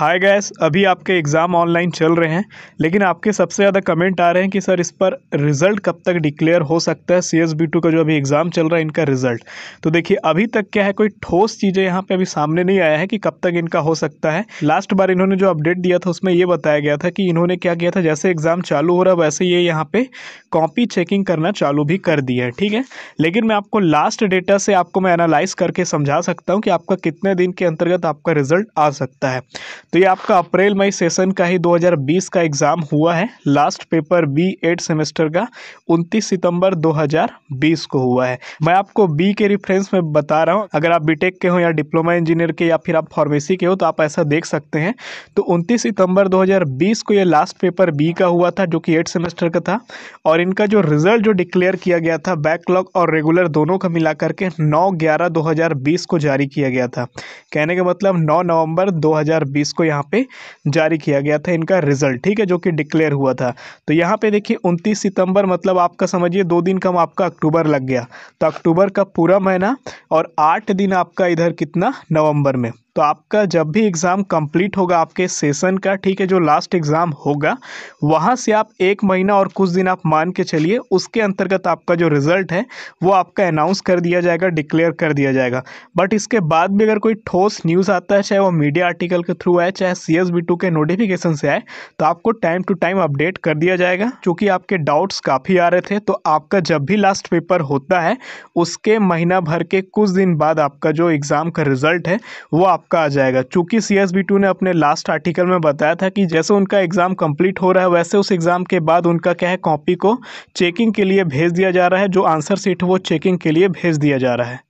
hi guys अभी आपके exam online चल रहे हैं लेकिन आपके सबसे ज़्यादा कमेंट आ रहे हैं कि सर इस पर रिज़ल्ट कब तक डिक्लेयर हो सकता है सी एस बी टू का जो अभी एग्ज़ाम चल रहा है इनका रिज़ल्ट तो देखिए अभी तक क्या है कोई ठोस चीज़ें यहाँ पे अभी सामने नहीं आया है कि कब तक इनका हो सकता है लास्ट बार इन्होंने जो अपडेट दिया था उसमें ये बताया गया था कि इन्होंने क्या किया था जैसे एग्ज़ाम चालू हो रहा वैसे ये यहाँ पर कॉपी चेकिंग करना चालू भी कर दिया है ठीक है लेकिन मैं आपको लास्ट डेटा से आपको मैं एनालाइज करके समझा सकता हूँ कि आपका कितने दिन के अंतर्गत आपका रिज़ल्ट आ सकता है तो ये आपका अप्रैल मई सेशन का ही 2020 का एग्ज़ाम हुआ है last paper B eight semester का 29 सितंबर 2020 को हुआ है मैं आपको बी के रिफरेंस में बता रहा हूँ अगर आप बीटेक के हो या डिप्लोमा इंजीनियर के या फिर आप फार्मेसी के हो तो आप ऐसा देख सकते हैं तो 29 सितंबर 2020 को ये लास्ट पेपर बी का हुआ था जो कि एट सेमेस्टर का था और इनका जो रिजल्ट जो डिक्लेयर किया गया था बैकलॉग और रेगुलर दोनों का मिला करके नौ ग्यारह दो को जारी किया गया था कहने का मतलब नौ नवम्बर दो को यहाँ पे जारी किया गया था इनका रिजल्ट ठीक है जो कि डिक्लेयर हुआ था तो यहाँ पे देखिए 29 सितंबर मतलब आपका समझिए दो दिन कम आपका अक्टूबर लग गया तो अक्टूबर का पूरा महीना और आठ दिन आपका इधर कितना नवंबर में तो आपका जब भी एग्ज़ाम कंप्लीट होगा आपके सेशन का ठीक है जो लास्ट एग्ज़ाम होगा वहाँ से आप एक महीना और कुछ दिन आप मान के चलिए उसके अंतर्गत आपका जो रिज़ल्ट है वो आपका अनाउंस कर दिया जाएगा डिक्लेयर कर दिया जाएगा बट इसके बाद भी अगर कोई ठोस न्यूज़ आता है चाहे वो मीडिया आर्टिकल के थ्रू आए चाहे सी एस बी टू के नोटिफिकेशन से आए तो आपको टाइम टू टाइम अपडेट कर दिया जाएगा चूँकि आपके डाउट्स काफ़ी आ रहे थे तो आपका जब भी लास्ट पेपर होता है उसके महीना भर के कुछ दिन बाद आपका जो एग्ज़ाम का रिज़ल्ट है वो आप आपका आ जाएगा चूंकि सी एस बी टू ने अपने लास्ट आर्टिकल में बताया था कि जैसे उनका एग्ज़ाम कंप्लीट हो रहा है वैसे उस एग्ज़ाम के बाद उनका क्या है कॉपी को चेकिंग के लिए भेज दिया जा रहा है जो आंसर सीट वो चेकिंग के लिए भेज दिया जा रहा है